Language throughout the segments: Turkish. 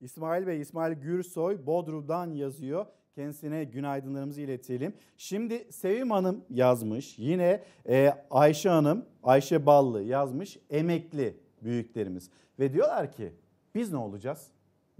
İsmail Bey, İsmail Gürsoy Bodrum'dan yazıyor. Kendisine günaydınlarımızı iletelim. Şimdi Sevim Hanım yazmış. Yine e, Ayşe Hanım, Ayşe Ballı yazmış. Emekli büyüklerimiz. Ve diyorlar ki biz ne olacağız?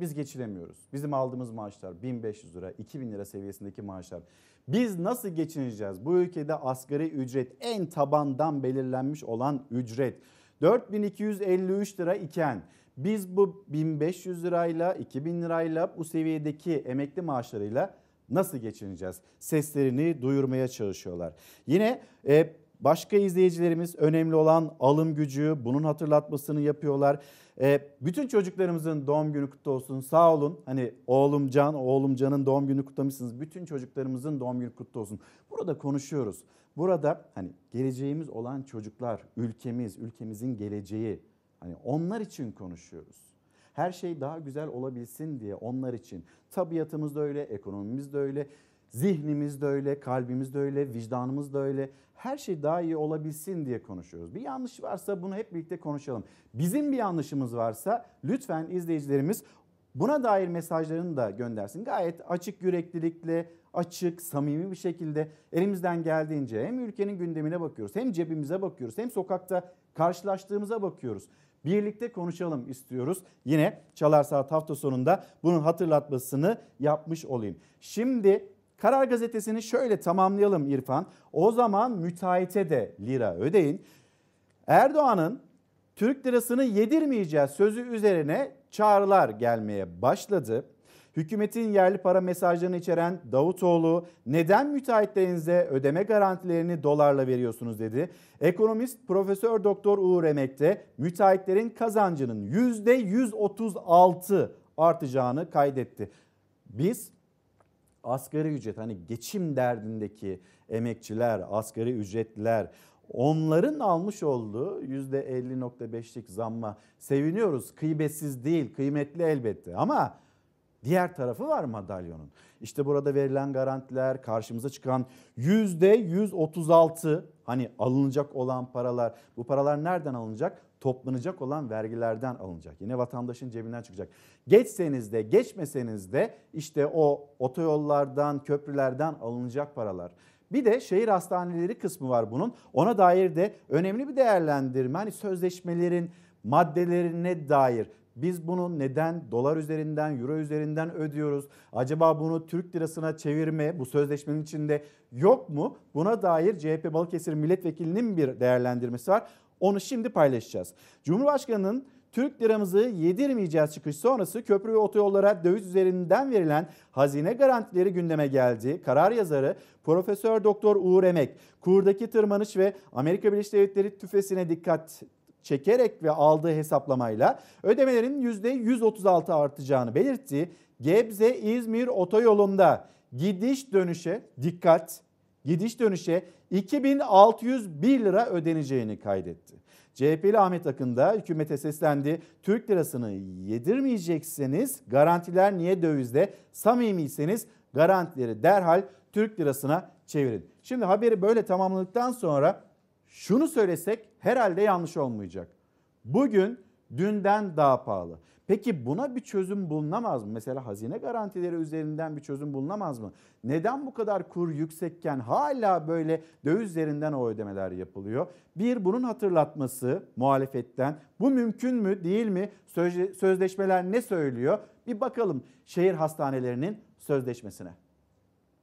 Biz geçinemiyoruz. Bizim aldığımız maaşlar 1500 lira, 2000 lira seviyesindeki maaşlar. Biz nasıl geçineceğiz? Bu ülkede asgari ücret en tabandan belirlenmiş olan ücret. 4253 lira iken biz bu 1500 lirayla, 2000 lirayla bu seviyedeki emekli maaşlarıyla nasıl geçineceğiz? Seslerini duyurmaya çalışıyorlar. Yine e, başka izleyicilerimiz önemli olan alım gücü bunun hatırlatmasını yapıyorlar. E, bütün çocuklarımızın doğum günü kutlu olsun sağ olun. Hani oğlum Can, oğlum Can'ın doğum günü kutlamışsınız. Bütün çocuklarımızın doğum günü kutlu olsun. Burada konuşuyoruz. Burada hani geleceğimiz olan çocuklar, ülkemiz, ülkemizin geleceği, Hani onlar için konuşuyoruz. Her şey daha güzel olabilsin diye onlar için. Tabiatımız da öyle, ekonomimiz de öyle, zihnimiz de öyle, kalbimiz de öyle, vicdanımız da öyle. Her şey daha iyi olabilsin diye konuşuyoruz. Bir yanlış varsa bunu hep birlikte konuşalım. Bizim bir yanlışımız varsa lütfen izleyicilerimiz buna dair mesajlarını da göndersin. Gayet açık yüreklilikle, açık, samimi bir şekilde elimizden geldiğince hem ülkenin gündemine bakıyoruz, hem cebimize bakıyoruz, hem sokakta karşılaştığımıza bakıyoruz birlikte konuşalım istiyoruz. Yine Çalar Saat hafta sonunda bunun hatırlatmasını yapmış olayım. Şimdi Karar Gazetesi'ni şöyle tamamlayalım İrfan. O zaman müteahhite de lira ödeyin. Erdoğan'ın Türk lirasını yedirmeyeceğiz sözü üzerine çağrılar gelmeye başladı. Hükümetin yerli para mesajlarını içeren Davutoğlu neden müteahhitlerinize ödeme garantilerini dolarla veriyorsunuz dedi. Ekonomist Profesör Doktor Uğur Emek de müteahhitlerin kazancının %136 artacağını kaydetti. Biz asgari ücret hani geçim derdindeki emekçiler, asgari ücretliler onların almış olduğu %50.5'lik zamma seviniyoruz. Kıymetsiz değil, kıymetli elbette ama Diğer tarafı var madalyonun. İşte burada verilen garantiler, karşımıza çıkan yüzde %136 hani alınacak olan paralar. Bu paralar nereden alınacak? Toplanacak olan vergilerden alınacak. Yine vatandaşın cebinden çıkacak. Geçseniz de geçmeseniz de işte o otoyollardan, köprülerden alınacak paralar. Bir de şehir hastaneleri kısmı var bunun. Ona dair de önemli bir değerlendirme. Hani sözleşmelerin maddelerine dair biz bunu neden dolar üzerinden, euro üzerinden ödüyoruz? Acaba bunu Türk lirasına çevirme bu sözleşmenin içinde yok mu? Buna dair CHP Balıkesir milletvekilinin bir değerlendirmesi var. Onu şimdi paylaşacağız. Cumhurbaşkanının Türk liramızı yedirmeyeceğiz çıkış sonrası köprü ve otoyollara döviz üzerinden verilen hazine garantileri gündeme geldi. Karar yazarı Profesör Doktor Uğur Emek, kurdaki tırmanış ve Amerika Birleşik Devletleri tüfesine dikkat çekerek ve aldığı hesaplamayla ödemelerin %136 artacağını belirtti. Gebze-İzmir otoyolunda gidiş dönüşe dikkat gidiş dönüşe 2601 lira ödeneceğini kaydetti. CHP'li Ahmet Akın da hükümete seslendi. Türk lirasını yedirmeyecekseniz garantiler niye dövizde? Samimiyseniz garantileri derhal Türk lirasına çevirin. Şimdi haberi böyle tamamladıktan sonra şunu söylesek herhalde yanlış olmayacak. Bugün dünden daha pahalı. Peki buna bir çözüm bulunamaz mı? Mesela hazine garantileri üzerinden bir çözüm bulunamaz mı? Neden bu kadar kur yüksekken hala böyle döviz üzerinden o ödemeler yapılıyor? Bir bunun hatırlatması muhalefetten. Bu mümkün mü değil mi? Sözleşmeler ne söylüyor? Bir bakalım şehir hastanelerinin sözleşmesine.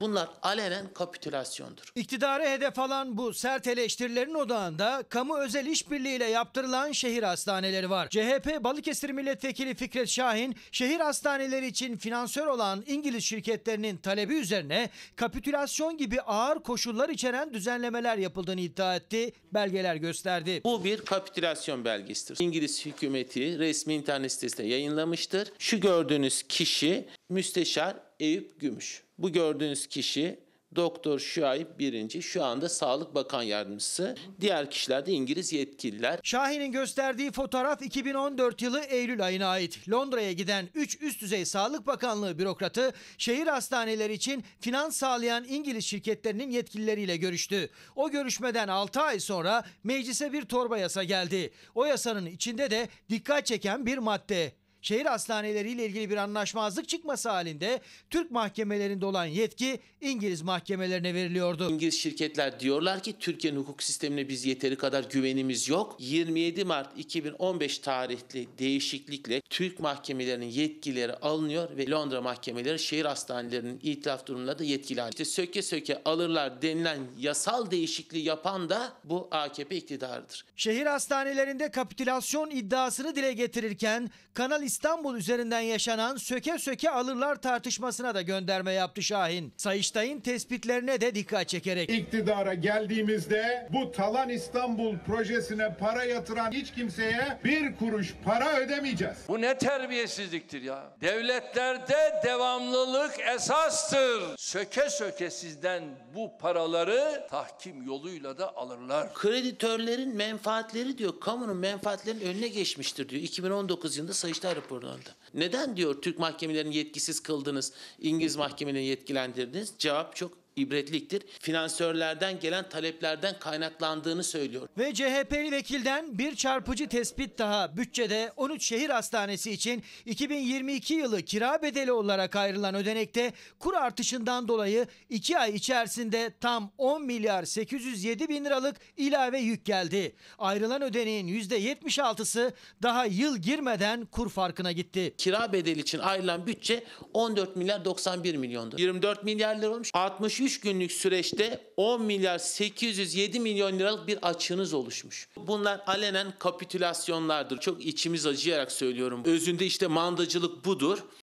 Bunlar alenen kapitülasyondur. İktidarı hedef alan bu sert eleştirilerin odağında kamu özel işbirliğiyle yaptırılan şehir hastaneleri var. CHP Balıkesir Milletvekili Fikret Şahin şehir hastaneleri için finansör olan İngiliz şirketlerinin talebi üzerine kapitülasyon gibi ağır koşullar içeren düzenlemeler yapıldığını iddia etti, belgeler gösterdi. Bu bir kapitülasyon belgesidir. İngiliz hükümeti resmi internet sitesinde yayınlamıştır. Şu gördüğünüz kişi müsteşar Eyüp Gümüş. Bu gördüğünüz kişi Doktor Şuayb birinci şu anda Sağlık Bakan Yardımcısı. Diğer kişiler de İngiliz yetkililer. Şahin'in gösterdiği fotoğraf 2014 yılı Eylül ayına ait. Londra'ya giden 3 üst düzey Sağlık Bakanlığı bürokratı şehir hastaneleri için finans sağlayan İngiliz şirketlerinin yetkilileriyle görüştü. O görüşmeden 6 ay sonra meclise bir torba yasa geldi. O yasanın içinde de dikkat çeken bir madde şehir hastaneleriyle ilgili bir anlaşmazlık çıkması halinde Türk mahkemelerinde olan yetki İngiliz mahkemelerine veriliyordu. İngiliz şirketler diyorlar ki Türkiye'nin hukuk sistemine biz yeteri kadar güvenimiz yok. 27 Mart 2015 tarihli değişiklikle Türk mahkemelerinin yetkileri alınıyor ve Londra mahkemeleri şehir hastanelerinin itilaf durumunda da yetkili. İşte söke söke alırlar denilen yasal değişikliği yapan da bu AKP iktidarıdır. Şehir hastanelerinde kapitülasyon iddiasını dile getirirken Kanal İstanbul üzerinden yaşanan söke söke alırlar tartışmasına da gönderme yaptı Şahin. Sayıştay'ın tespitlerine de dikkat çekerek. İktidara geldiğimizde bu talan İstanbul projesine para yatıran hiç kimseye bir kuruş para ödemeyeceğiz. Bu ne terbiyesizliktir ya. Devletlerde devamlılık esastır. Söke söke sizden bu paraları tahkim yoluyla da alırlar. Kreditörlerin menfaatleri diyor kamunun menfaatlerinin önüne geçmiştir diyor. 2019 yılında Sayıştay raporlandı. Neden diyor Türk mahkemelerini yetkisiz kıldınız, İngiliz mahkemelerini yetkilendirdiniz? Cevap çok ibretliktir. Finansörlerden gelen taleplerden kaynaklandığını söylüyor. Ve CHP'li vekilden bir çarpıcı tespit daha bütçede 13 şehir hastanesi için 2022 yılı kira bedeli olarak ayrılan ödenekte kur artışından dolayı 2 ay içerisinde tam 10 milyar 807 bin liralık ilave yük geldi. Ayrılan ödeneğin %76'sı daha yıl girmeden kur farkına gitti. Kira bedeli için ayrılan bütçe 14 milyar 91 milyondur. 24 milyar lira olmuş. 60 3 günlük süreçte 10 milyar 807 milyon liralık bir açığınız oluşmuş. Bunlar alenen kapitülasyonlardır. Çok içimiz acıyarak söylüyorum. Özünde işte mandacılık budur.